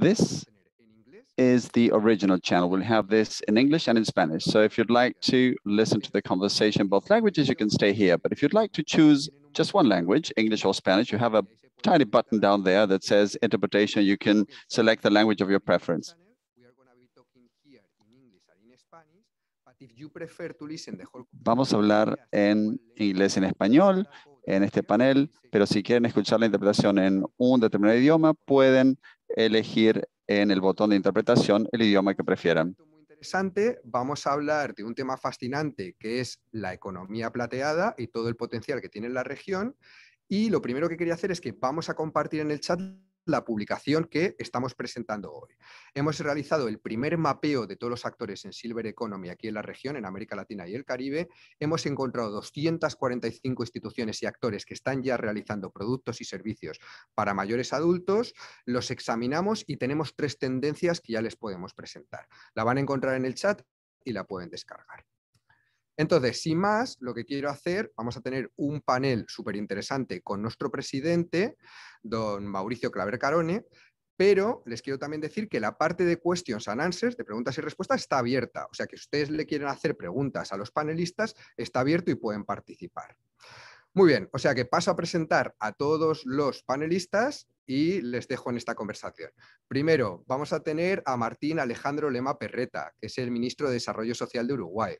This is the original channel. We'll have this in English and in Spanish. So if you'd like to listen to the conversation in both languages, you can stay here. But if you'd like to choose just one language, English or Spanish, you have a tiny button down there that says interpretation. You can select the language of your preference. Vamos a hablar en inglés en español en este panel, pero si quieren escuchar la interpretación en un determinado idioma, pueden elegir en el botón de interpretación el idioma que prefieran. Muy interesante, vamos a hablar de un tema fascinante que es la economía plateada y todo el potencial que tiene la región. Y lo primero que quería hacer es que vamos a compartir en el chat la publicación que estamos presentando hoy. Hemos realizado el primer mapeo de todos los actores en Silver Economy aquí en la región, en América Latina y el Caribe. Hemos encontrado 245 instituciones y actores que están ya realizando productos y servicios para mayores adultos. Los examinamos y tenemos tres tendencias que ya les podemos presentar. La van a encontrar en el chat y la pueden descargar. Entonces, sin más, lo que quiero hacer, vamos a tener un panel súper interesante con nuestro presidente, don Mauricio Claver Carone, pero les quiero también decir que la parte de questions and answers, de preguntas y respuestas, está abierta. O sea que si ustedes le quieren hacer preguntas a los panelistas, está abierto y pueden participar. Muy bien, o sea que paso a presentar a todos los panelistas y les dejo en esta conversación. Primero, vamos a tener a Martín Alejandro Lema Perreta, que es el ministro de Desarrollo Social de Uruguay,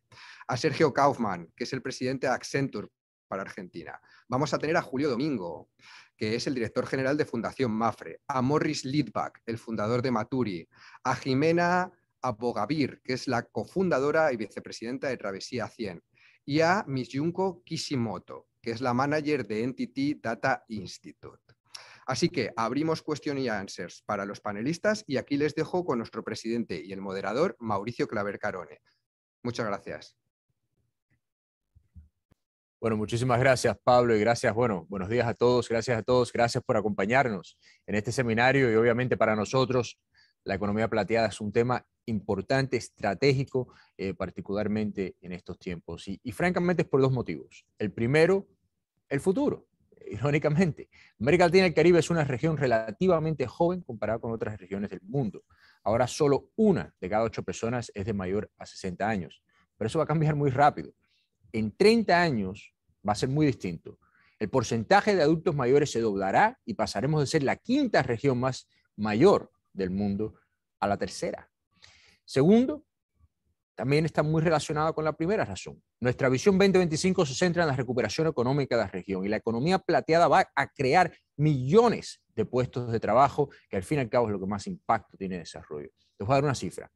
a Sergio Kaufman, que es el presidente de Accenture para Argentina. Vamos a tener a Julio Domingo, que es el director general de Fundación Mafre, a Morris Lidbach, el fundador de Maturi, a Jimena Abogavir, que es la cofundadora y vicepresidenta de Travesía 100, y a Yunko Kishimoto, que es la manager de Entity Data Institute. Así que abrimos question y answers para los panelistas y aquí les dejo con nuestro presidente y el moderador, Mauricio Claver Carone. Muchas gracias. Bueno, muchísimas gracias, Pablo, y gracias, bueno, buenos días a todos, gracias a todos, gracias por acompañarnos en este seminario y obviamente para nosotros la economía plateada es un tema importante, estratégico, eh, particularmente en estos tiempos. Y, y francamente es por dos motivos. El primero el futuro, irónicamente. América Latina y el Caribe es una región relativamente joven comparada con otras regiones del mundo. Ahora solo una de cada ocho personas es de mayor a 60 años, pero eso va a cambiar muy rápido. En 30 años va a ser muy distinto. El porcentaje de adultos mayores se doblará y pasaremos de ser la quinta región más mayor del mundo a la tercera. Segundo, también está muy relacionada con la primera razón. Nuestra visión 2025 se centra en la recuperación económica de la región y la economía plateada va a crear millones de puestos de trabajo, que al fin y al cabo es lo que más impacto tiene el desarrollo. Les voy a dar una cifra.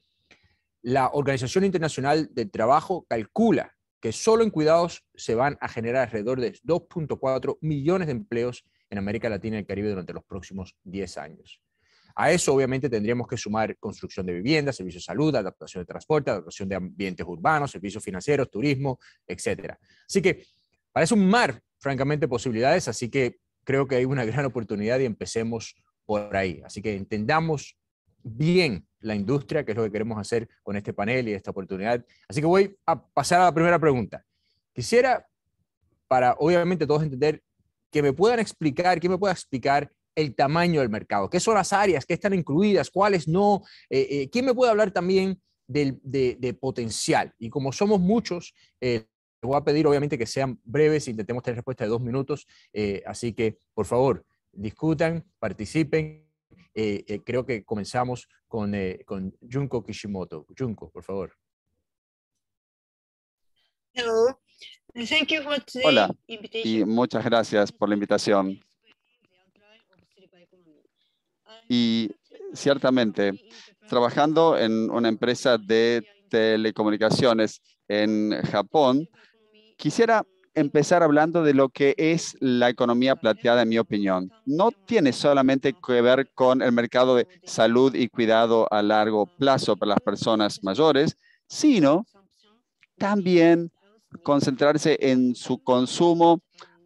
La Organización Internacional del Trabajo calcula que solo en cuidados se van a generar alrededor de 2.4 millones de empleos en América Latina y el Caribe durante los próximos 10 años. A eso obviamente tendríamos que sumar construcción de viviendas, servicios de salud, adaptación de transporte, adaptación de ambientes urbanos, servicios financieros, turismo, etc. Así que parece un mar, francamente, posibilidades, así que creo que hay una gran oportunidad y empecemos por ahí. Así que entendamos bien la industria, que es lo que queremos hacer con este panel y esta oportunidad. Así que voy a pasar a la primera pregunta. Quisiera, para obviamente todos entender, que me puedan explicar, que me pueda explicar el tamaño del mercado, qué son las áreas, que están incluidas, cuáles no. Eh, eh, ¿Quién me puede hablar también del, de, potencial? Y como somos muchos, eh, voy a pedir obviamente que sean breves, intentemos tener respuesta de dos minutos, así que por favor, discutan, participen. creo que comenzamos con, con Junko Kishimoto. Junko, por favor. Hola, y muchas gracias por la invitación. Y ciertamente, trabajando en una empresa de telecomunicaciones en Japón, quisiera empezar hablando de lo que es la economía plateada, en mi opinión. No tiene solamente que ver con el mercado de salud y cuidado a largo plazo para las personas mayores, sino también concentrarse en su consumo,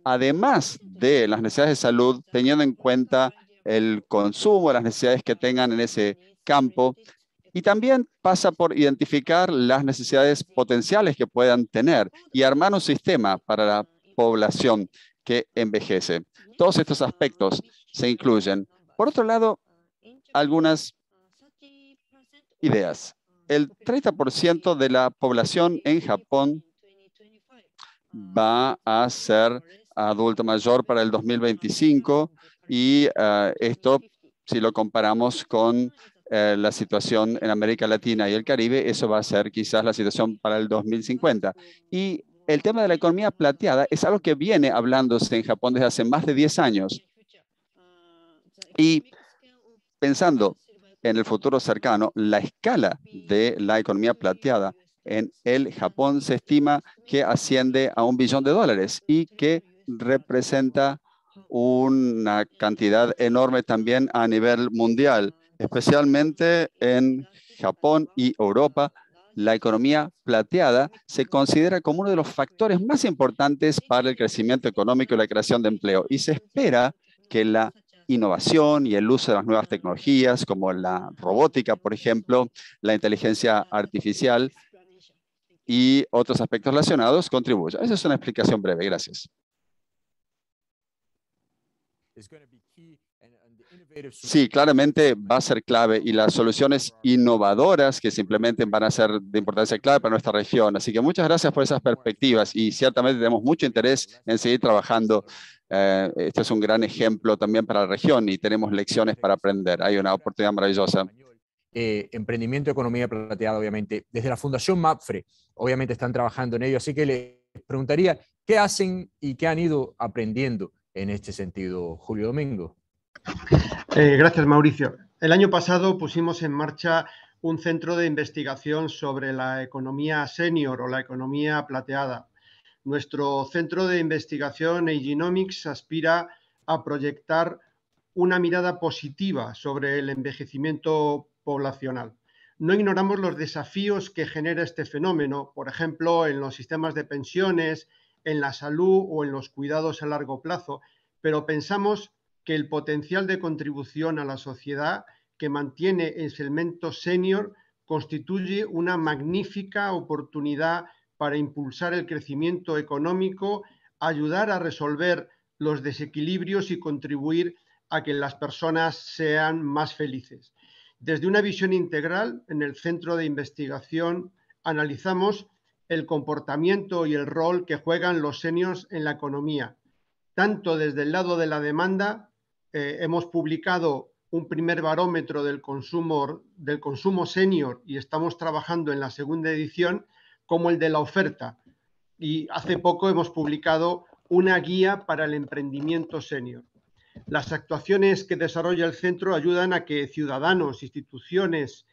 además de las necesidades de salud, teniendo en cuenta el consumo, las necesidades que tengan en ese campo. Y también pasa por identificar las necesidades potenciales que puedan tener y armar un sistema para la población que envejece. Todos estos aspectos se incluyen. Por otro lado, algunas ideas. El 30% de la población en Japón va a ser adulto mayor para el 2025 y ah, esto, si lo comparamos con eh, la situación en América Latina y el Caribe, eso va a ser quizás la situación para el 2050. Y el tema de la economía plateada es algo que viene hablándose en Japón desde hace más de 10 años. Y pensando en el futuro cercano, la escala de la economía plateada en el Japón se estima que asciende a un billón de dólares y que representa una cantidad enorme también a nivel mundial, especialmente en Japón y Europa. La economía plateada se considera como uno de los factores más importantes para el crecimiento económico y la creación de empleo y se espera que la innovación y el uso de las nuevas tecnologías como la robótica, por ejemplo, la inteligencia artificial y otros aspectos relacionados contribuyan. Esa es una explicación breve. Gracias. Sí, claramente va a ser clave y las soluciones innovadoras que simplemente van a ser de importancia clave para nuestra región. Así que muchas gracias por esas perspectivas y ciertamente tenemos mucho interés en seguir trabajando. Eh, este es un gran ejemplo también para la región y tenemos lecciones para aprender. Hay una oportunidad maravillosa. Eh, emprendimiento, economía plateada, obviamente. Desde la Fundación MAPFRE, obviamente están trabajando en ello, así que les preguntaría, ¿qué hacen y qué han ido aprendiendo? en este sentido, Julio Domingo. Eh, gracias, Mauricio. El año pasado pusimos en marcha un centro de investigación sobre la economía senior o la economía plateada. Nuestro centro de investigación Genomics aspira a proyectar una mirada positiva sobre el envejecimiento poblacional. No ignoramos los desafíos que genera este fenómeno, por ejemplo, en los sistemas de pensiones, en la salud o en los cuidados a largo plazo, pero pensamos que el potencial de contribución a la sociedad que mantiene el segmento senior constituye una magnífica oportunidad para impulsar el crecimiento económico, ayudar a resolver los desequilibrios y contribuir a que las personas sean más felices. Desde una visión integral, en el Centro de Investigación analizamos el comportamiento y el rol que juegan los seniors en la economía. Tanto desde el lado de la demanda, eh, hemos publicado un primer barómetro del consumo, del consumo senior y estamos trabajando en la segunda edición, como el de la oferta. Y hace poco hemos publicado una guía para el emprendimiento senior. Las actuaciones que desarrolla el centro ayudan a que ciudadanos, instituciones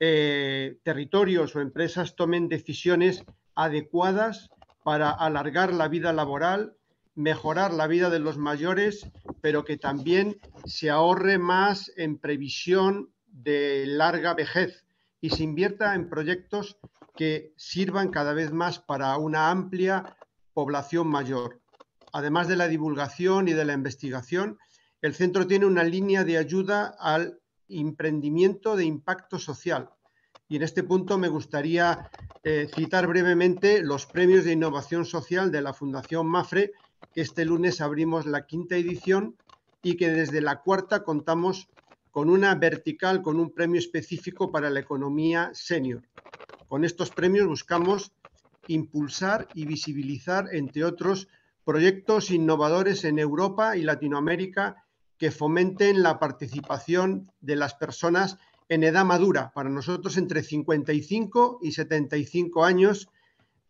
eh, territorios o empresas tomen decisiones adecuadas para alargar la vida laboral, mejorar la vida de los mayores, pero que también se ahorre más en previsión de larga vejez y se invierta en proyectos que sirvan cada vez más para una amplia población mayor. Además de la divulgación y de la investigación, el centro tiene una línea de ayuda al emprendimiento de impacto social, y en este punto me gustaría eh, citar brevemente los premios de innovación social de la Fundación MAFRE, que este lunes abrimos la quinta edición y que desde la cuarta contamos con una vertical, con un premio específico para la economía senior. Con estos premios buscamos impulsar y visibilizar, entre otros, proyectos innovadores en Europa y Latinoamérica que fomenten la participación de las personas en edad madura, para nosotros entre 55 y 75 años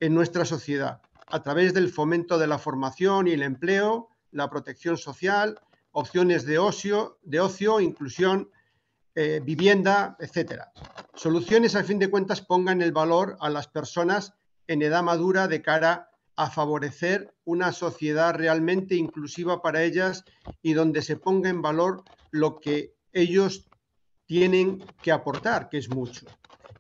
en nuestra sociedad, a través del fomento de la formación y el empleo, la protección social, opciones de ocio, de ocio inclusión, eh, vivienda, etc. Soluciones, al fin de cuentas, pongan el valor a las personas en edad madura de cara a favorecer una sociedad realmente inclusiva para ellas y donde se ponga en valor lo que ellos tienen que aportar, que es mucho.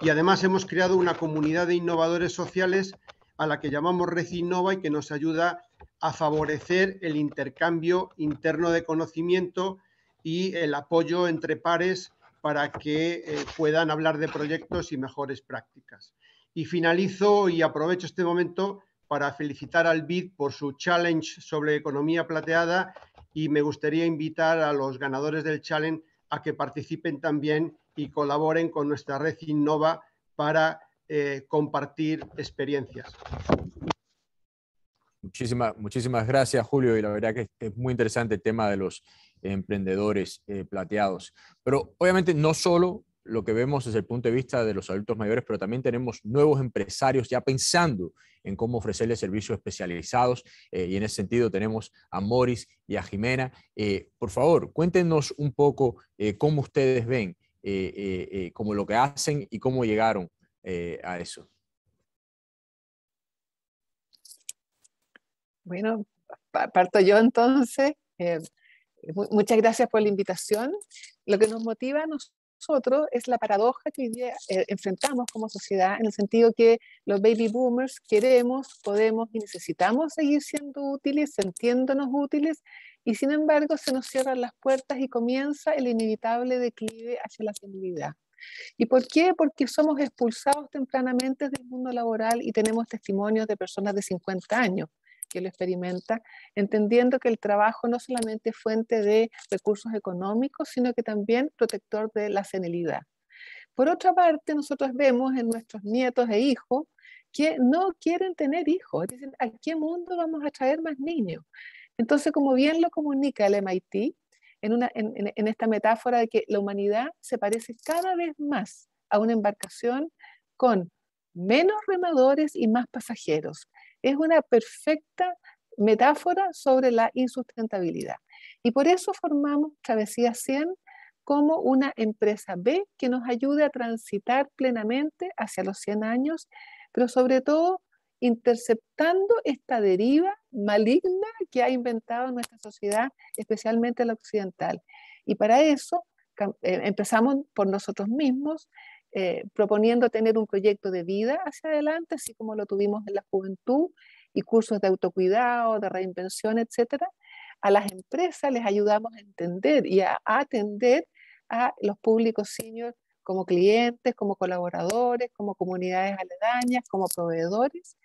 Y además hemos creado una comunidad de innovadores sociales a la que llamamos Red Innova y que nos ayuda a favorecer el intercambio interno de conocimiento y el apoyo entre pares para que eh, puedan hablar de proyectos y mejores prácticas. Y finalizo y aprovecho este momento para felicitar al BID por su challenge sobre economía plateada y me gustaría invitar a los ganadores del challenge a que participen también y colaboren con nuestra red Innova para eh, compartir experiencias. muchísimas gracias, Julio, y la verdad que es muy interesante el tema de los emprendedores eh, plateados. Pero obviamente no solo lo que vemos desde el punto de vista de los adultos mayores, pero también tenemos nuevos empresarios ya pensando en cómo ofrecerles servicios especializados eh, y en ese sentido tenemos a Morris y a Jimena. Eh, por favor, cuéntenos un poco eh, cómo ustedes ven, como lo que hacen y cómo llegaron a eso. Bueno, parto yo entonces. Muchas gracias por la invitación. Lo que nos motiva a nos nosotros es la paradoja que hoy día eh, enfrentamos como sociedad en el sentido que los baby boomers queremos, podemos y necesitamos seguir siendo útiles, sintiéndonos útiles y sin embargo se nos cierran las puertas y comienza el inevitable declive hacia la senilidad. ¿Y por qué? Porque somos expulsados tempranamente del mundo laboral y tenemos testimonios de personas de 50 años que lo experimenta, entendiendo que el trabajo no solamente es fuente de recursos económicos, sino que también protector de la senilidad. Por otra parte, nosotros vemos en nuestros nietos e hijos que no quieren tener hijos, dicen, ¿a qué mundo vamos a traer más niños? Entonces, como bien lo comunica el MIT, en, en esta metáfora de que la humanidad se parece cada vez más a una embarcación con menos remadores y más pasajeros es una perfecta metáfora sobre la insustentabilidad. Y por eso formamos Travesía 100 como una empresa B que nos ayude a transitar plenamente hacia los 100 años, pero sobre todo interceptando esta deriva maligna que ha inventado nuestra sociedad, especialmente la occidental. Y para eso eh, empezamos por nosotros mismos, eh, proponiendo tener un proyecto de vida hacia adelante, así como lo tuvimos en la juventud, y cursos de autocuidado, de reinvención, etc., a las empresas les ayudamos a entender y a, atender a los públicos senior como clientes, como colaboradores, como comunidades aledañas, como proveedores,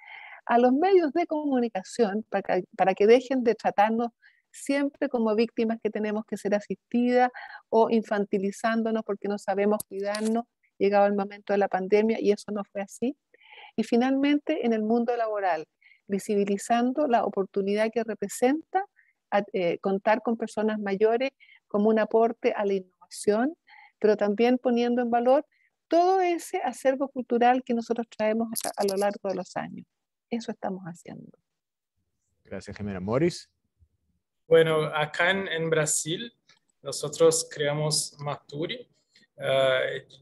a los medios de comunicación para que dejen de tratarnos siempre como víctimas que tenemos que ser asistidas o infantilizándonos porque no sabemos cuidarnos llegaba el momento de la pandemia y eso no fue así. Y finalmente, en el mundo laboral, visibilizando la oportunidad que representa eh, contar con personas mayores como un aporte a la innovación, pero también poniendo en valor todo ese acervo cultural que nosotros traemos a, lo largo de los años. Eso estamos haciendo. Gracias, Gemera. Morris. Bueno, acá en, en Brasil nosotros creamos Maturi,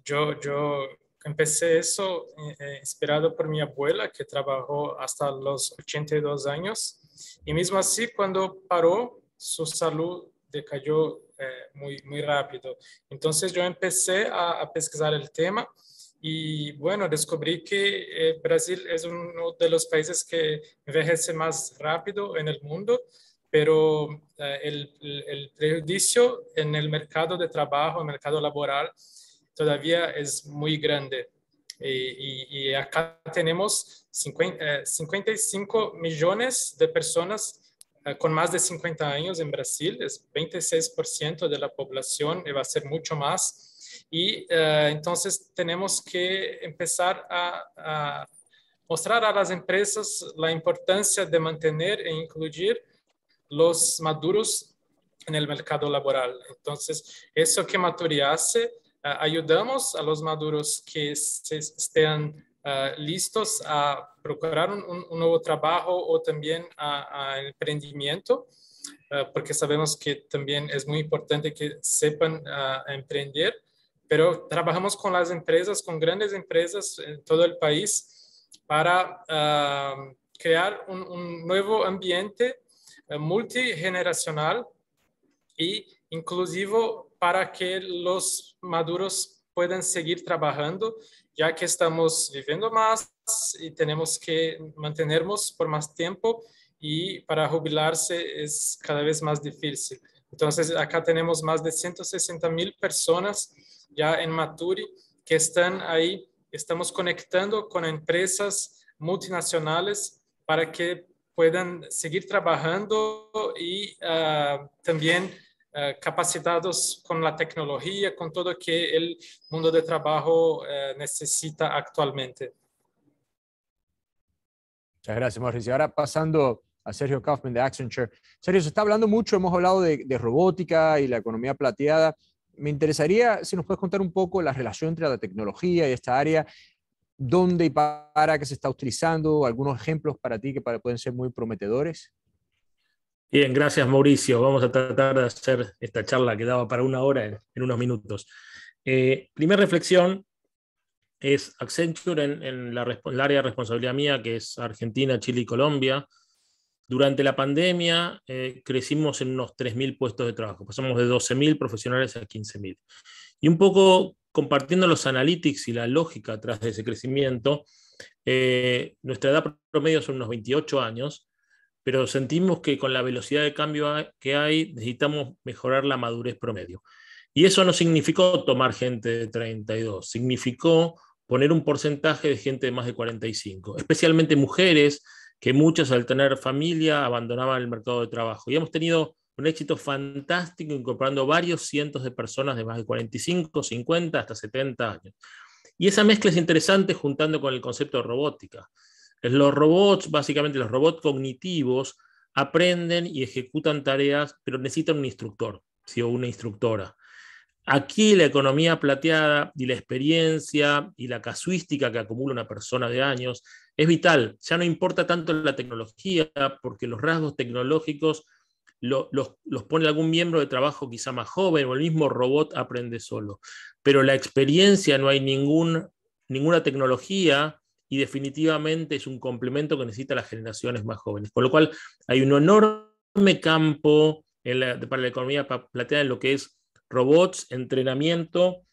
yo, yo empecé eso eh, eh, inspirado por mi abuela, que trabajó hasta los 82 años. Y mismo así, cuando paró, su salud decayó eh, muy, muy rápido. Entonces yo empecé a, pesquisar el tema y bueno, descubrí que Brasil es uno de los países que envejece más rápido en el mundo pero eh, el, prejuicio en el mercado de trabajo, el mercado laboral, todavía es muy grande. Y, acá tenemos 55 eh, millones de personas eh, con más de 50 años en Brasil, es 26% de la población y va a ser mucho más. Y entonces tenemos que empezar a, a mostrar a las empresas la importancia de mantener e incluir los maduros en el mercado laboral. Entonces, eso que Maturi hace, ah, ayudamos a los maduros que se estén ah, listos a procurar un, nuevo trabajo o también a, emprendimiento, ah, porque sabemos que también es muy importante que sepan emprender, pero trabajamos con las empresas, con grandes empresas en todo el país para crear un, un nuevo ambiente eh, multigeneracional e inclusivo para que los maduros puedan seguir trabajando, ya que estamos viviendo más y tenemos que mantenernos por más tiempo y para jubilarse es cada vez más difícil. Entonces, acá tenemos más de 160 mil personas ya en Maturi que están ahí. Estamos conectando con empresas multinacionales para que puedan seguir trabajando y ah, también ah, capacitados con la tecnología, con todo que el mundo de trabajo eh, necesita actualmente. Muchas gracias, Mauricio. Ahora pasando a Sergio Kaufman de Accenture. Sergio, se está hablando mucho, hemos hablado de, de robótica y la economía plateada. Me interesaría si nos puedes contar un poco la relación entre la tecnología y esta área dónde y para qué se está utilizando, algunos ejemplos para ti que pueden ser muy prometedores. Bien, gracias Mauricio. Vamos a tratar de hacer esta charla que daba para una hora en, unos minutos. Eh, primera reflexión es Accenture en, la, el área de responsabilidad mía, que es Argentina, Chile y Colombia. Durante la pandemia eh, crecimos en unos 3.000 puestos de trabajo. Pasamos de 12.000 profesionales a 15.000. Y un poco compartiendo los analytics y la lógica tras de ese crecimiento. Eh, nuestra edad promedio son unos 28 años, pero sentimos que con la velocidad de cambio que hay necesitamos mejorar la madurez promedio. Y eso no significó tomar gente de 32, significó poner un porcentaje de gente de más de 45, especialmente mujeres que muchas al tener familia abandonaban el mercado de trabajo. Y hemos tenido un éxito fantástico incorporando varios cientos de personas de más de 45, 50 hasta 70 años. Y esa mezcla es interesante juntando con el concepto de robótica. Los robots, básicamente los robots cognitivos, aprenden y ejecutan tareas, pero necesitan un instructor si o una instructora. Aquí la economía plateada y la experiencia y la casuística que acumula una persona de años es vital. Ya no importa tanto la tecnología porque los rasgos tecnológicos los, pone algún miembro de trabajo quizá más joven o el mismo robot aprende solo. Pero la experiencia no hay ninguna tecnología y definitivamente es un complemento que necesitan las generaciones más jóvenes. Con lo cual hay un enorme campo para la economía plateada en lo que es robots, entrenamiento.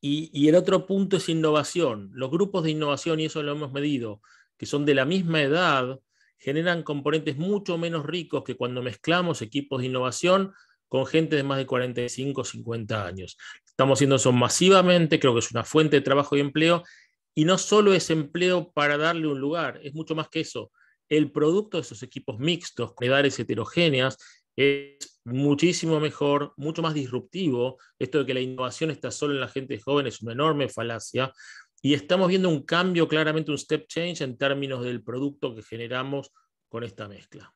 Y, y el otro punto es innovación. Los grupos de innovación, y eso lo hemos medido, que son de la misma edad, generan componentes mucho menos ricos que cuando mezclamos equipos de innovación con gente de más de 45 o 50 años. Estamos haciendo eso masivamente, creo que es una fuente de trabajo y empleo, y no solo es empleo para darle un lugar, es mucho más que eso. El producto de esos equipos mixtos, con edades heterogéneas, es muchísimo mejor, mucho más disruptivo. Esto de que la innovación está solo en la gente joven es una enorme falacia, y estamos viendo un cambio, claramente un step change en términos del producto que generamos con esta mezcla.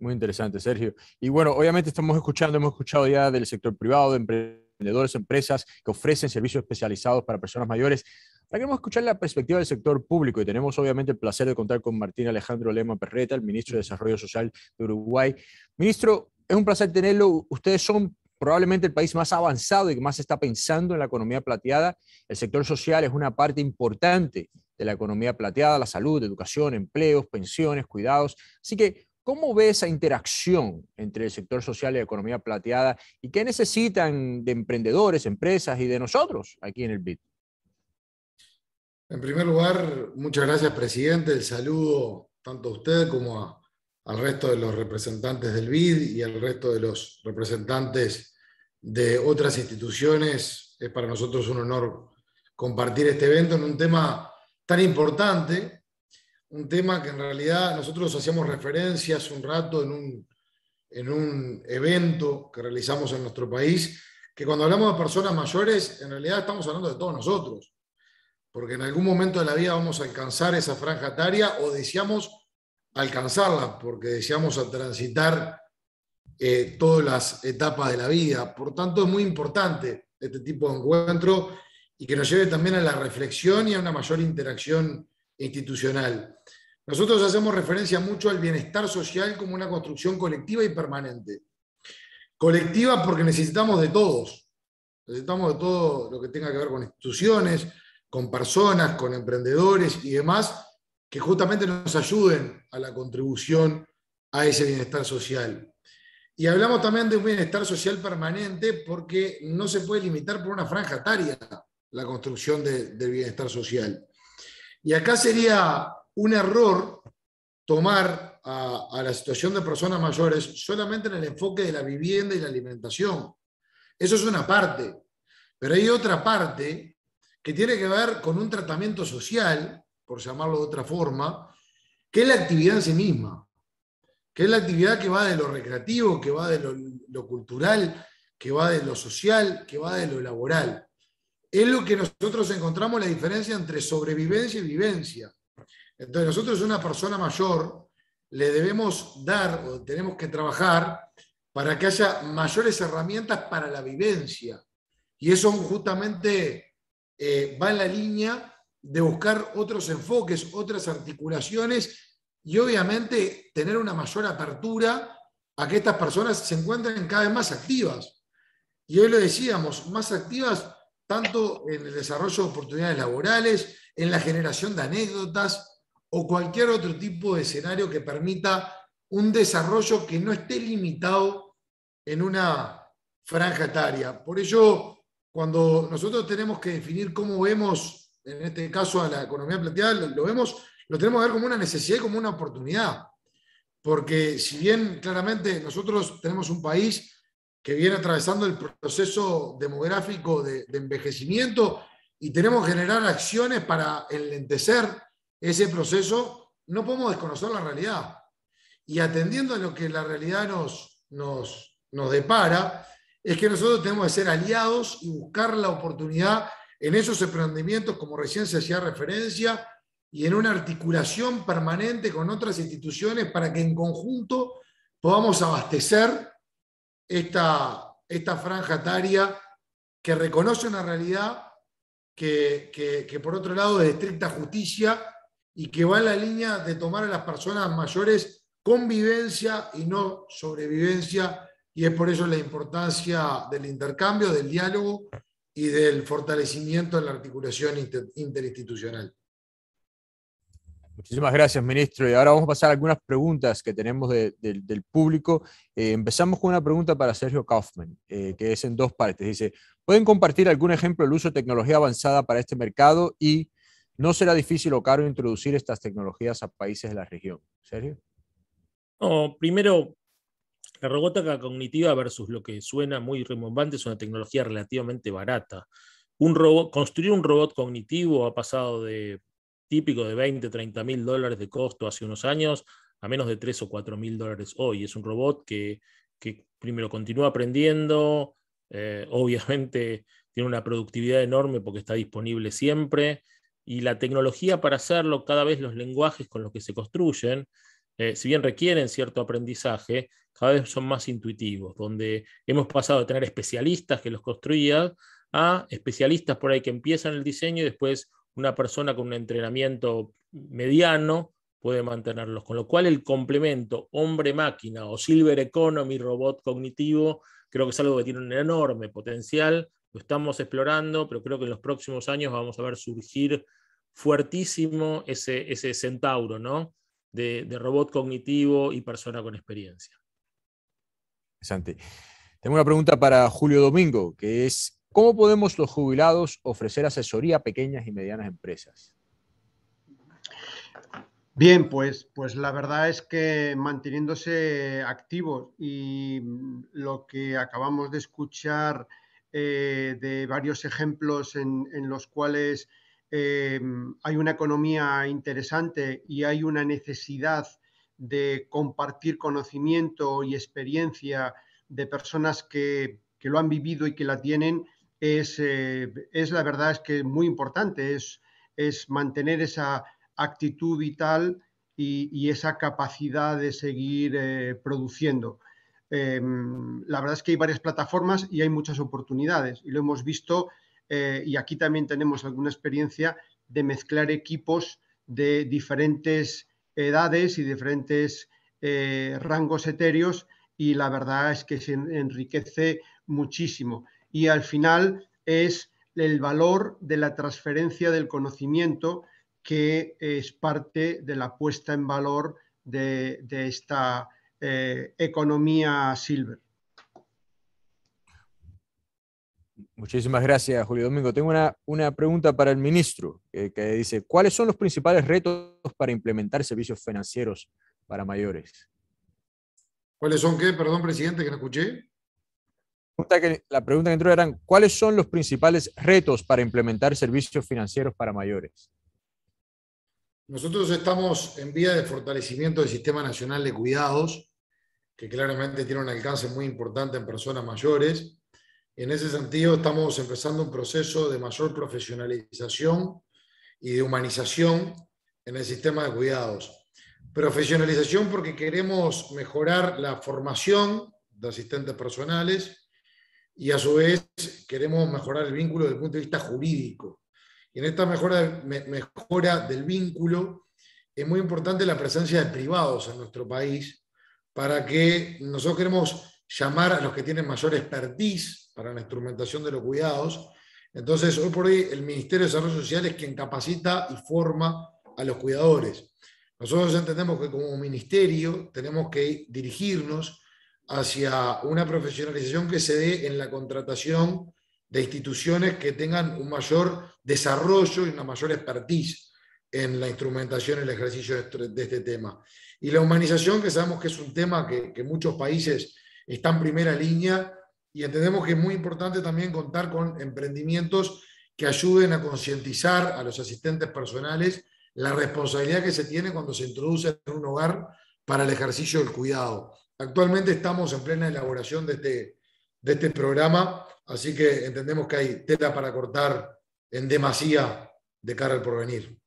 Muy interesante, Sergio. Y bueno, obviamente estamos escuchando, hemos escuchado ya del sector privado, de emprendedores, empresas que ofrecen servicios especializados para personas mayores. Ahora queremos escuchar la perspectiva del sector público y tenemos obviamente el placer de contar con Martín Alejandro Lema Perreta, el ministro de Desarrollo Social de Uruguay. Ministro, es un placer tenerlo. Ustedes son probablemente el país más avanzado y que más está pensando en la economía plateada. El sector social es una parte importante de la economía plateada, la salud, educación, empleos, pensiones, cuidados. Así que, ¿cómo ve esa interacción entre el sector social y la economía plateada y qué necesitan de emprendedores, empresas y de nosotros aquí en el BIT? En primer lugar, muchas gracias, presidente. El saludo tanto a usted como a al resto de los representantes del BID y al resto de los representantes de otras instituciones. Es para nosotros un honor compartir este evento en un tema tan importante, un tema que en realidad nosotros hacíamos referencia hace un rato en un, en un evento que realizamos en nuestro país, que cuando hablamos de personas mayores, en realidad estamos hablando de todos nosotros, porque en algún momento de la vida vamos a alcanzar esa franja etaria o deseamos alcanzarla porque deseamos transitar eh, todas las etapas de la vida. Por tanto, es muy importante este tipo de encuentro y que nos lleve también a la reflexión y a una mayor interacción institucional. Nosotros hacemos referencia mucho al bienestar social como una construcción colectiva y permanente. Colectiva porque necesitamos de todos. Necesitamos de todo lo que tenga que ver con instituciones, con personas, con emprendedores y demás, que justamente nos ayuden a la contribución a ese bienestar social. Y hablamos también de un bienestar social permanente porque no se puede limitar por una franja etaria la construcción del bienestar social. Y acá sería un error tomar a, a, la situación de personas mayores solamente en el enfoque de la vivienda y la alimentación. Eso es una parte, pero hay otra parte que tiene que ver con un tratamiento social por llamarlo de otra forma, que es la actividad en sí misma, que es la actividad que va de lo recreativo, que va de lo, cultural, que va de lo social, que va de lo laboral. Es lo que nosotros encontramos la diferencia entre sobrevivencia y vivencia. Entonces nosotros una persona mayor le debemos dar o tenemos que trabajar para que haya mayores herramientas para la vivencia. Y eso justamente eh, va en la línea de buscar otros enfoques, otras articulaciones y obviamente tener una mayor apertura a que estas personas se encuentren cada vez más activas. Y hoy lo decíamos, más activas tanto en el desarrollo de oportunidades laborales, en la generación de anécdotas o cualquier otro tipo de escenario que permita un desarrollo que no esté limitado en una franja etaria. Por ello, cuando nosotros tenemos que definir cómo vemos en este caso a la economía planteada, lo, vemos, lo tenemos que ver como una necesidad y como una oportunidad. Porque si bien claramente nosotros tenemos un país que viene atravesando el proceso demográfico de, envejecimiento y tenemos que generar acciones para enlentecer ese proceso, no podemos desconocer la realidad. Y atendiendo a lo que la realidad nos, nos, nos depara, es que nosotros tenemos que ser aliados y buscar la oportunidad en esos emprendimientos, como recién se hacía referencia, y en una articulación permanente con otras instituciones para que en conjunto podamos abastecer esta, esta franja etaria que reconoce una realidad que, por otro lado es de estricta justicia y que va en la línea de tomar a las personas mayores convivencia y no sobrevivencia, y es por eso la importancia del intercambio, del diálogo y del fortalecimiento de la articulación interinstitucional. Muchísimas gracias, ministro. Y ahora vamos a pasar a algunas preguntas que tenemos del público. Eh, empezamos con una pregunta para Sergio Kaufman, eh, que es en dos partes. Dice, ¿pueden compartir algún ejemplo del uso de tecnología avanzada para este mercado y no será difícil o caro introducir estas tecnologías a países de la región? Sergio. primero, la robótica cognitiva versus lo que suena muy rimbombante es una tecnología relativamente barata. Un robot, construir un robot cognitivo ha pasado de típico de 20, 30 mil dólares de costo hace unos años a menos de 3 o 4 mil dólares hoy. Es un robot que, que primero continúa aprendiendo, eh, obviamente tiene una productividad enorme porque está disponible siempre y la tecnología para hacerlo, cada vez los lenguajes con los que se construyen, eh, si bien requieren cierto aprendizaje, cada vez son más intuitivos, donde hemos pasado de tener especialistas que los construían a especialistas por ahí que empiezan el diseño y después una persona con un entrenamiento mediano puede mantenerlos. Con lo cual el complemento hombre-máquina o silver economy, robot cognitivo, creo que es algo que tiene un enorme potencial, lo estamos explorando, pero creo que en los próximos años vamos a ver surgir fuertísimo ese, ese centauro, de robot cognitivo y persona con experiencia. Tengo una pregunta para Julio Domingo, que es, ¿cómo podemos los jubilados ofrecer asesoría a pequeñas y medianas empresas? Bien, pues, pues la verdad es que manteniéndose activos y mm, lo que acabamos de escuchar eh, de varios ejemplos en, los cuales eh, mm, hay una economía interesante y hay una necesidad de compartir conocimiento y experiencia de personas que, lo han vivido y que la tienen, es, eh, es la verdad es que es muy importante, es, es mantener esa actitud vital y, esa capacidad de seguir eh, produciendo. Eh, la verdad es que hay varias plataformas y hay muchas oportunidades y lo hemos visto y aquí también tenemos alguna experiencia de mezclar equipos de diferentes edades y diferentes eh, rangos etéreos y la verdad es que se enriquece muchísimo. Y al final es el valor de la transferencia del conocimiento que es parte de la puesta en valor de, esta eh, economía silver. Muchísimas gracias, Julio Domingo. Tengo una, pregunta para el ministro eh, que dice, ¿cuáles son los principales retos para implementar servicios financieros para mayores? ¿Cuáles son qué? Perdón, presidente, que no escuché. La pregunta que entró era, ¿cuáles son los principales retos para implementar servicios financieros para mayores? Nosotros estamos en vía de fortalecimiento del Sistema Nacional de Cuidados, que claramente tiene un alcance muy importante en personas mayores en ese sentido, estamos empezando un proceso de mayor profesionalización y de humanización en el sistema de cuidados. Profesionalización porque queremos mejorar la formación de asistentes personales y a su vez queremos mejorar el vínculo desde el punto de vista jurídico. Y en esta mejora, mejora del vínculo es muy importante la presencia de privados en nuestro país para que nosotros queremos llamar a los que tienen mayor expertise para la instrumentación de los cuidados. Entonces, hoy por hoy el Ministerio de Desarrollo Social es quien capacita y forma a los cuidadores. Nosotros entendemos que como ministerio tenemos que dirigirnos hacia una profesionalización que se dé en la contratación de instituciones que tengan un mayor desarrollo y una mayor expertise en la instrumentación y el ejercicio de este, este tema. Y la humanización, que sabemos que es un tema que, que muchos países está en primera línea y entendemos que es muy importante también contar con emprendimientos que ayuden a concientizar a los asistentes personales la responsabilidad que se tiene cuando se introduce en un hogar para el ejercicio del cuidado. Actualmente estamos en plena elaboración de este, de este programa, así que entendemos que hay tela para cortar en demasía de cara al porvenir.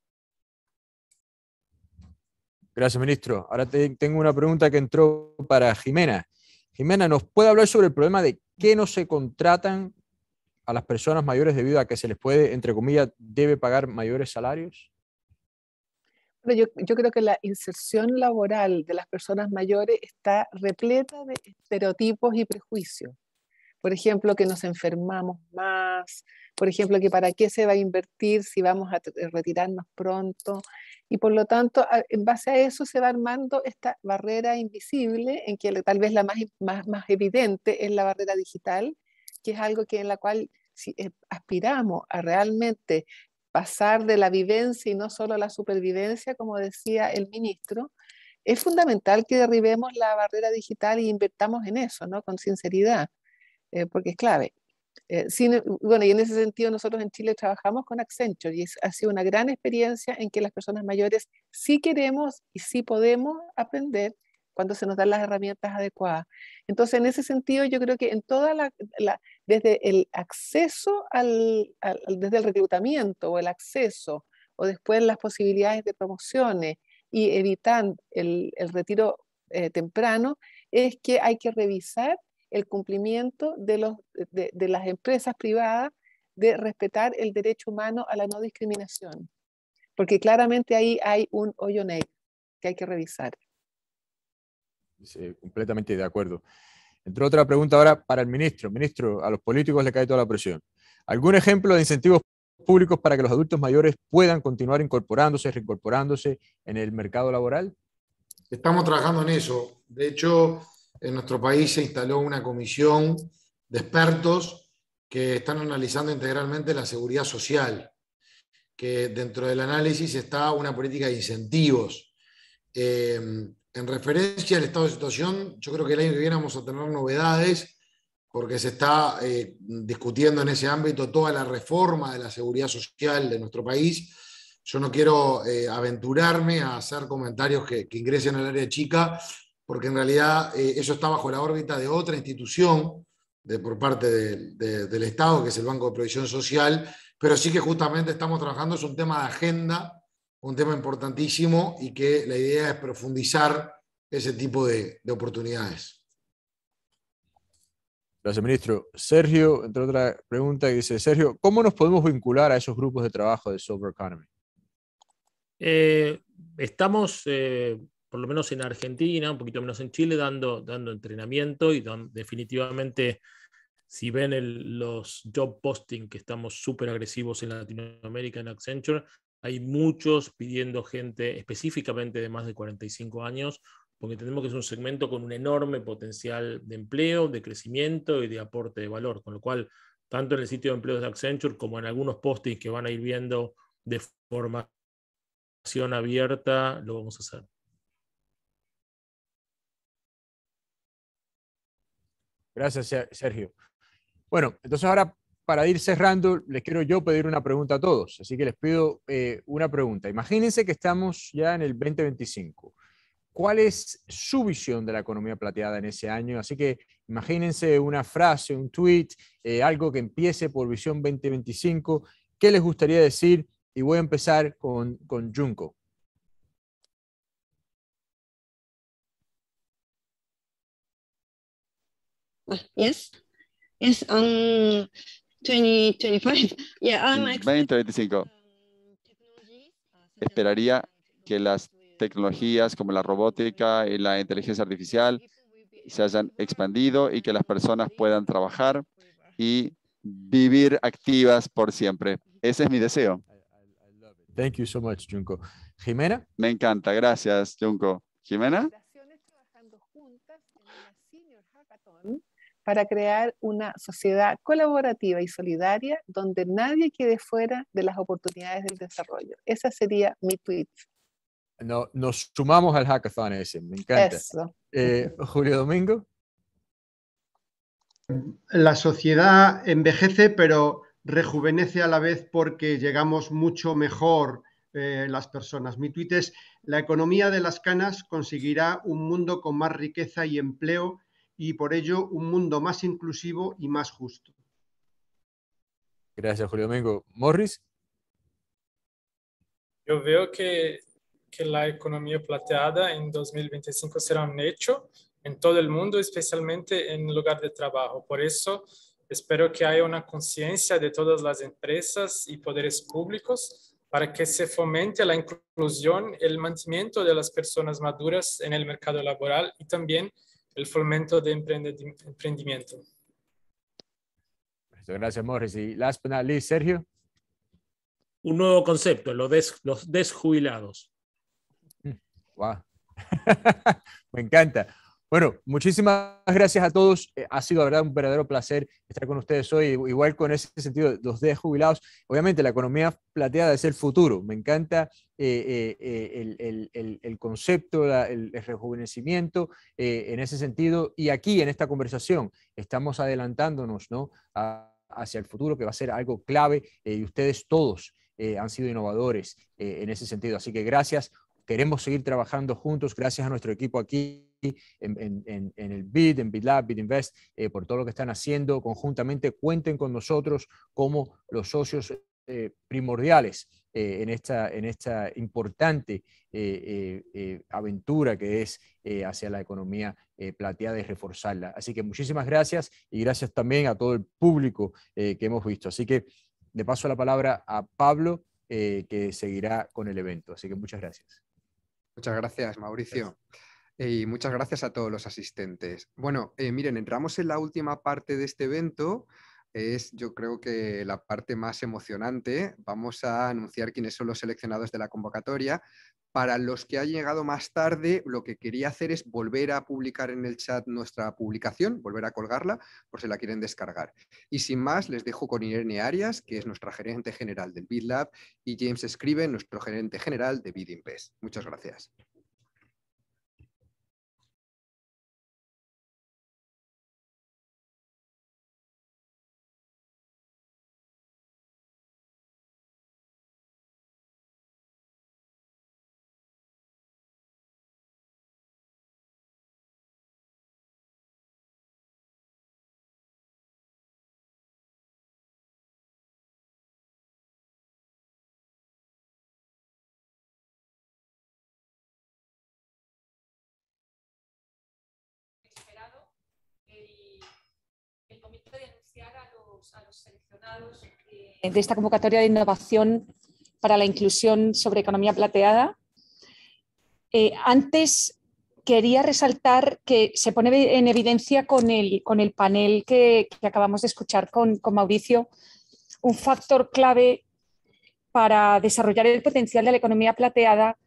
Gracias, ministro. Ahora tengo una pregunta que entró para Jimena. Jimena, ¿nos puede hablar sobre el problema de que no se contratan a las personas mayores debido a que se les puede, entre comillas, debe pagar mayores salarios? Bueno, yo creo que la inserción laboral de las personas mayores está repleta de estereotipos y prejuicios por ejemplo, que nos enfermamos más, por ejemplo, que para qué se va a invertir si vamos a retirarnos pronto. Y por lo tanto, en base a eso se va armando esta barrera invisible, en que tal vez la más, más, evidente es la barrera digital, que es algo que en la cual eh, aspiramos a realmente pasar de la vivencia y no solo la supervivencia, como decía el ministro, es fundamental que derribemos la barrera digital y e invertamos en eso, ¿no? Con sinceridad. Eh, porque es clave. Eh, e, bueno, y en ese sentido nosotros en Chile trabajamos con Accenture y es, ha sido una gran experiencia en que las personas mayores sí queremos y sí podemos aprender cuando se nos dan las herramientas adecuadas. Entonces, en ese sentido, yo creo que en toda la, desde el acceso al, desde el reclutamiento o el acceso, o después las posibilidades de promociones y evitar el, retiro eh, temprano, es que hay que revisar el cumplimiento de, los, de, las empresas privadas de respetar el derecho humano a la no discriminación, porque claramente ahí hay un hoyo negro que hay que revisar. Sí, completamente de acuerdo. Entró otra pregunta ahora para el ministro. Ministro, a los políticos le cae toda la presión. ¿Algún ejemplo de incentivos públicos para que los adultos mayores puedan continuar incorporándose, reincorporándose en el mercado laboral? Estamos trabajando en eso. De hecho, en nuestro país se instaló una comisión de expertos que están analizando integralmente la seguridad social, que dentro del análisis está una política de incentivos. Eh, en referencia al estado de situación, yo creo que el año que viene vamos a tener novedades porque se está eh, discutiendo en ese ámbito toda la reforma de la seguridad social de nuestro país. Yo no quiero eh, aventurarme a hacer comentarios que, que ingresen al área chica, porque en realidad eh, eso está bajo la órbita de otra institución de, por parte del Estado, que es el Banco de Provisión Social, pero sí que justamente estamos trabajando, es un tema de agenda, un tema importantísimo y que la idea es profundizar ese tipo de, oportunidades. Gracias, ministro. Sergio, entre otra pregunta, dice, Sergio, ¿cómo nos podemos vincular a esos grupos de trabajo de Sober Economy? Eh, estamos eh, por lo menos en Argentina, un poquito menos en Chile, dando, dando entrenamiento y definitivamente, si ven los job posting que estamos súper agresivos en Latinoamérica, en Accenture, hay muchos pidiendo gente específicamente de más de 45 años, porque tenemos que es un segmento con un enorme potencial de empleo, de crecimiento y de aporte de valor, con lo cual, tanto en el sitio de empleos de Accenture como en algunos postings que van a ir viendo de formación abierta, lo vamos a hacer. Gracias, Sergio. Bueno, entonces ahora para ir cerrando, les quiero yo pedir una pregunta a todos, así que les pido eh, una pregunta. Imagínense que estamos ya en el 2025. ¿Cuál es su visión de la economía plateada en ese año? Así que imagínense una frase, un tweet, eh, algo que empiece por visión 2025. ¿Qué les gustaría decir? Y voy a empezar con, con Junko. yes, yes, 2025. Um, um, uh, Esperaría que las tecnologías como la robótica y la inteligencia artificial se hayan expandido y que las personas puedan trabajar y vivir activas por siempre. Ese es mi deseo. Thank you so much, Junko. Jimena. Me encanta, gracias, Junko. Jimena. para crear una sociedad colaborativa y solidaria donde nadie quede fuera de las oportunidades del desarrollo. Esa sería mi tweet. No, nos sumamos al hackathon ese, me encanta. Eh, Julio Domingo. La sociedad envejece, pero rejuvenece a la vez porque llegamos mucho mejor eh, las personas. Mi tweet es, la economía de las canas conseguirá un mundo con más riqueza y empleo y por ello un mundo más inclusivo y más justo. Gracias, Julio Domingo. Morris. Yo veo que, la economía plateada en 2025 será un hecho en todo el mundo, especialmente en el lugar de trabajo. Por eso espero que haya una conciencia de todas las empresas y poderes públicos para que se fomente la inclusión, el mantenimiento de las personas maduras en el mercado laboral y también el fomento de emprendimiento. Gracias, Morris. Y last but not Sergio. Un nuevo concepto, los, los desjubilados. Mm, Me encanta. Bueno, muchísimas gracias a todos. Eh, ha sido, verdad, un verdadero placer estar con ustedes hoy. Igual con ese sentido, los de jubilados. Obviamente, la economía plateada es el futuro. Me encanta eh, eh, el, concepto, el, rejuvenecimiento en ese sentido. Y aquí, en esta conversación, estamos adelantándonos ¿no? hacia el futuro, que va a ser algo clave. y ustedes todos han sido innovadores en ese sentido. Así que gracias. Queremos seguir trabajando juntos gracias a nuestro equipo aquí en, el BID, en BitLab, BidInvest, eh, por todo lo que están haciendo conjuntamente. Cuenten con nosotros como los socios eh, primordiales eh, en esta importante aventura que es hacia la economía plateada y reforzarla. Así que muchísimas gracias y gracias también a todo el público que hemos visto. Así que le paso la palabra a Pablo, que seguirá con el evento. Así que muchas gracias. Muchas gracias, Mauricio. Eh, y muchas gracias a todos los asistentes. Bueno, eh, miren, entramos en la última parte de este evento es yo creo que la parte más emocionante. Vamos a anunciar quiénes son los seleccionados de la convocatoria. Para los que han llegado más tarde, lo que quería hacer es volver a publicar en el chat nuestra publicación, volver a colgarla por si la quieren descargar. Y sin más, les dejo con Irene Arias, que es nuestra gerente general del BitLab, y James Scriven, nuestro gerente general de BitInvest. Muchas gracias. a los, seleccionados eh, de esta convocatoria de innovación para la inclusión sobre economía plateada. Eh, antes quería resaltar que se pone en evidencia con el, con el panel que, acabamos de escuchar con, con Mauricio un factor clave para desarrollar el potencial de la economía plateada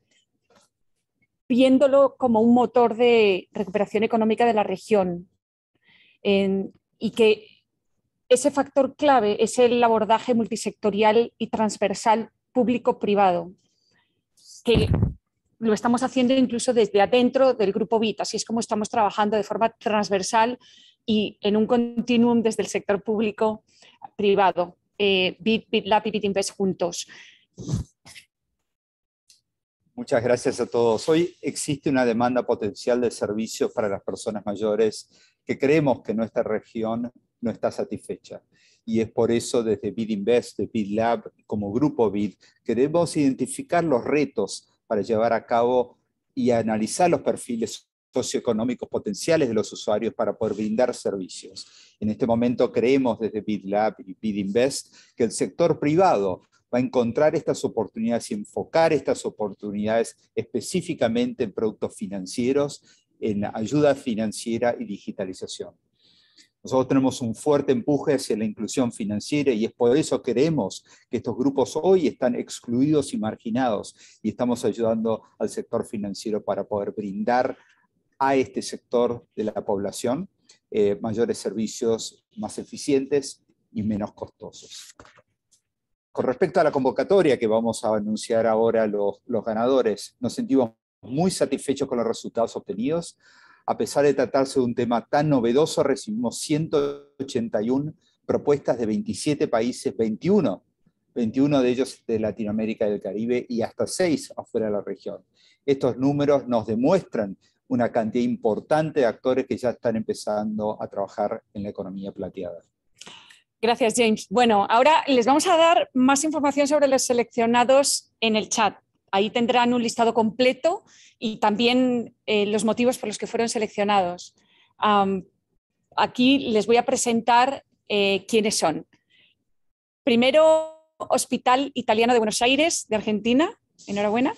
viéndolo como un motor de recuperación económica de la región y que ese factor clave es el abordaje multisectorial y transversal público-privado, que lo estamos haciendo incluso desde adentro del grupo BIT, así es como estamos trabajando de forma transversal y en un continuum desde el sector público-privado, eh, BIT, BitLab y BitInvest juntos. Muchas gracias a todos. Hoy existe una demanda potencial de servicios para las personas mayores que creemos que nuestra región no está satisfecha. Y es por eso desde BID Invest, de BID Lab, como grupo BID, queremos identificar los retos para llevar a cabo y analizar los perfiles socioeconómicos potenciales de los usuarios para poder brindar servicios. En este momento creemos desde BidLab y BID Invest que el sector privado va a encontrar estas oportunidades y enfocar estas oportunidades específicamente en productos financieros, en ayuda financiera y digitalización. Nosotros tenemos un fuerte empuje hacia la inclusión financiera y es por eso que creemos que estos grupos hoy están excluidos y marginados y estamos ayudando al sector financiero para poder brindar a este sector de la población eh, mayores servicios más eficientes y menos costosos. Con respecto a la convocatoria que vamos a anunciar ahora los, los ganadores, nos sentimos muy satisfechos con los resultados obtenidos. A pesar de tratarse de un tema tan novedoso, recibimos 181 propuestas de 27 países, 21, 21 de ellos de Latinoamérica y del Caribe y hasta 6 afuera de la región. Estos números nos demuestran una cantidad importante de actores que ya están empezando a trabajar en la economía plateada. Gracias, James. Bueno, ahora les vamos a dar más información sobre los seleccionados en el chat. Ahí tendrán un listado completo y también eh, los motivos por los que fueron seleccionados. aquí les voy a presentar eh, quiénes son. Primero, Hospital Italiano de Buenos Aires, de Argentina. Enhorabuena.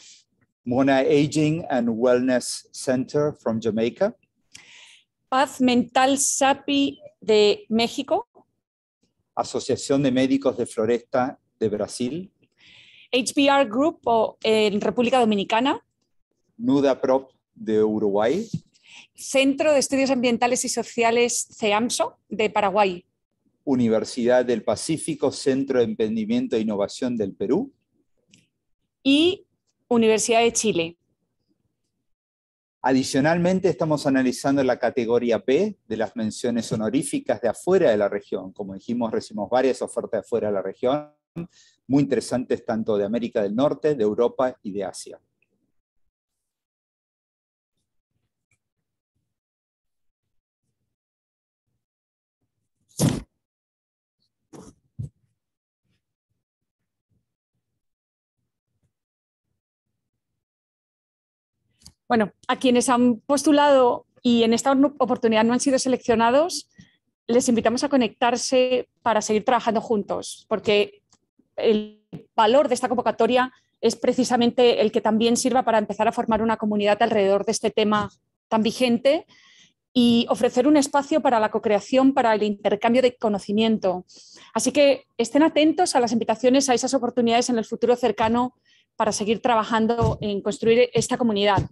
Mona Aging and Wellness Center from Jamaica. Paz Mental SAPI de México. Asociación de Médicos de Floresta de Brasil. HBR Group en República Dominicana. Nuda Prop de Uruguay. Centro de Estudios Ambientales y Sociales CEAMSO de Paraguay. Universidad del Pacífico, Centro de Emprendimiento e Innovación del Perú. Y Universidad de Chile. Adicionalmente, estamos analizando la categoría P de las menciones honoríficas de afuera de la región. Como dijimos, recibimos varias ofertas de afuera de la región muy interesantes tanto de América del Norte, de Europa y de Asia. Bueno, a quienes han postulado y en esta oportunidad no han sido seleccionados, les invitamos a conectarse para seguir trabajando juntos, porque el valor de esta convocatoria es precisamente el que también sirva para empezar a formar una comunidad alrededor de este tema tan vigente y ofrecer un espacio para la co-creación, para el intercambio de conocimiento. Así que estén atentos a las invitaciones, a esas oportunidades en el futuro cercano para seguir trabajando en construir esta comunidad.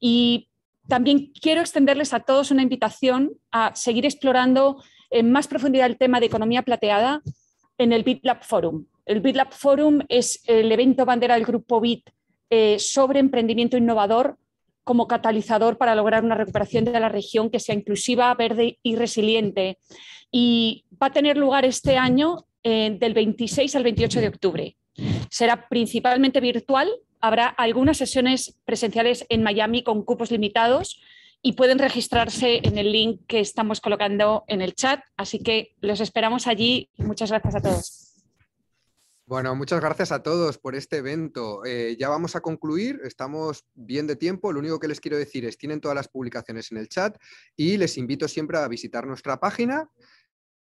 Y también quiero extenderles a todos una invitación a seguir explorando en más profundidad el tema de economía plateada en el BitLab Forum. El BitLab Forum es el evento bandera del grupo BIT eh, sobre emprendimiento innovador como catalizador para lograr una recuperación de la región que sea inclusiva, verde y resiliente. Y va a tener lugar este año eh, del 26 al 28 de octubre. Será principalmente virtual, habrá algunas sesiones presenciales en Miami con cupos limitados y pueden registrarse en el link que estamos colocando en el chat. Así que los esperamos allí. Muchas gracias a todos. Bueno, muchas gracias a todos por este evento. Eh, ya vamos a concluir, estamos bien de tiempo. Lo único que les quiero decir es, tienen todas las publicaciones en el chat y les invito siempre a visitar nuestra página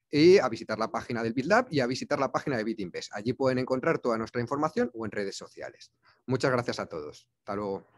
y a visitar la página del BitLab y a visitar la página de BitInvest. Allí pueden encontrar toda nuestra información o en redes sociales. Muchas gracias a todos. Hasta luego.